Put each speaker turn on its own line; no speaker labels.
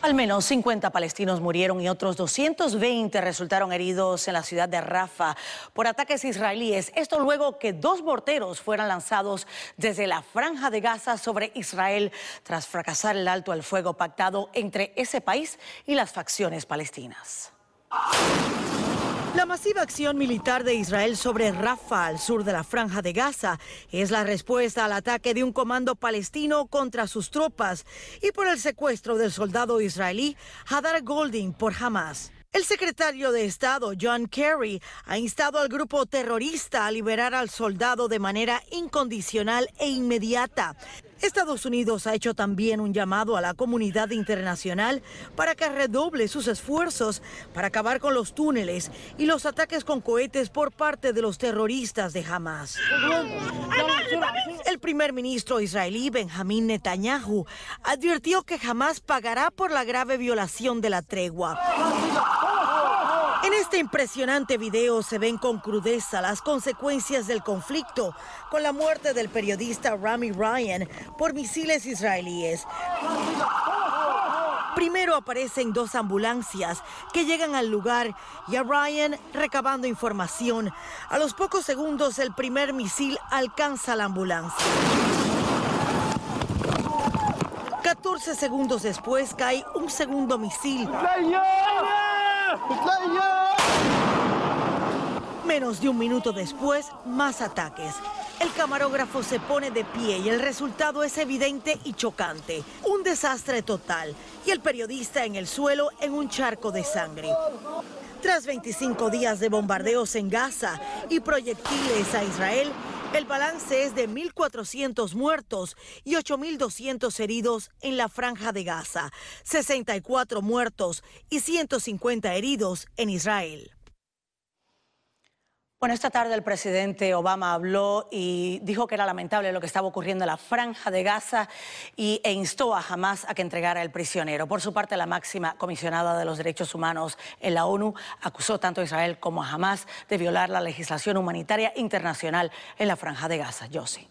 Al menos 50 palestinos murieron y otros 220 resultaron heridos en la ciudad de Rafa por ataques israelíes. Esto luego que dos morteros fueran lanzados desde la franja de Gaza sobre Israel tras fracasar el alto al fuego pactado entre ese país y las facciones palestinas. La masiva acción militar de Israel sobre Rafa, al sur de la franja de Gaza, es la respuesta al ataque de un comando palestino contra sus tropas y por el secuestro del soldado israelí Hadar Golding por Hamas. El secretario de Estado, John Kerry, ha instado al grupo terrorista a liberar al soldado de manera incondicional e inmediata. Estados Unidos ha hecho también un llamado a la comunidad internacional para que redoble sus esfuerzos para acabar con los túneles y los ataques con cohetes por parte de los terroristas de Hamas. El primer ministro israelí Benjamín Netanyahu advirtió que Hamas pagará por la grave violación de la tregua. En este impresionante video se ven con crudeza las consecuencias del conflicto con la muerte del periodista Rami Ryan por misiles israelíes. Primero aparecen dos ambulancias que llegan al lugar y a Ryan recabando información. A los pocos segundos el primer misil alcanza la ambulancia. 14 segundos después cae un segundo misil. Menos de un minuto después, más ataques. El camarógrafo se pone de pie y el resultado es evidente y chocante. Un desastre total y el periodista en el suelo en un charco de sangre. Tras 25 días de bombardeos en Gaza y proyectiles a Israel, el balance es de 1.400 muertos y 8.200 heridos en la franja de Gaza, 64 muertos y 150 heridos en Israel. Bueno, esta tarde el presidente Obama habló y dijo que era lamentable lo que estaba ocurriendo en la franja de Gaza e instó a Hamas a que entregara el prisionero. Por su parte, la máxima comisionada de los derechos humanos en la ONU acusó tanto a Israel como a Hamas de violar la legislación humanitaria internacional en la franja de Gaza. sí.